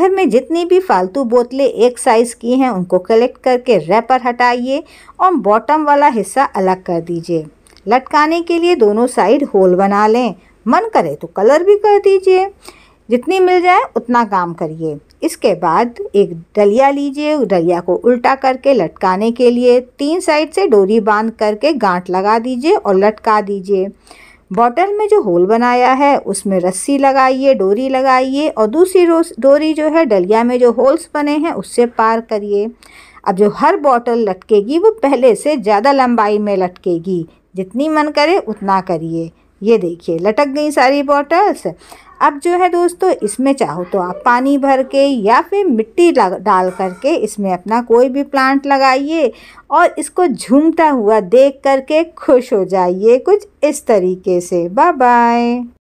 घर में जितनी भी फालतू बोतलें एक साइज़ की हैं उनको कलेक्ट करके रैपर हटाइए और बॉटम वाला हिस्सा अलग कर दीजिए लटकाने के लिए दोनों साइड होल बना लें मन करे तो कलर भी कर दीजिए जितनी मिल जाए उतना काम करिए इसके बाद एक डलिया लीजिए डलिया को उल्टा करके लटकाने के लिए तीन साइड से डोरी बांध करके गांठ लगा दीजिए और लटका दीजिए बॉटल में जो होल बनाया है उसमें रस्सी लगाइए डोरी लगाइए और दूसरी डोरी जो है डलिया में जो होल्स बने हैं उससे पार करिए अब जो हर बॉटल लटकेगी वो पहले से ज़्यादा लंबाई में लटकेगी जितनी मन करे उतना करिए ये देखिए लटक गई सारी बॉटल्स अब जो है दोस्तों इसमें चाहो तो आप पानी भर के या फिर मिट्टी डाल करके इसमें अपना कोई भी प्लांट लगाइए और इसको झूमता हुआ देख करके खुश हो जाइए कुछ इस तरीके से बाय बाय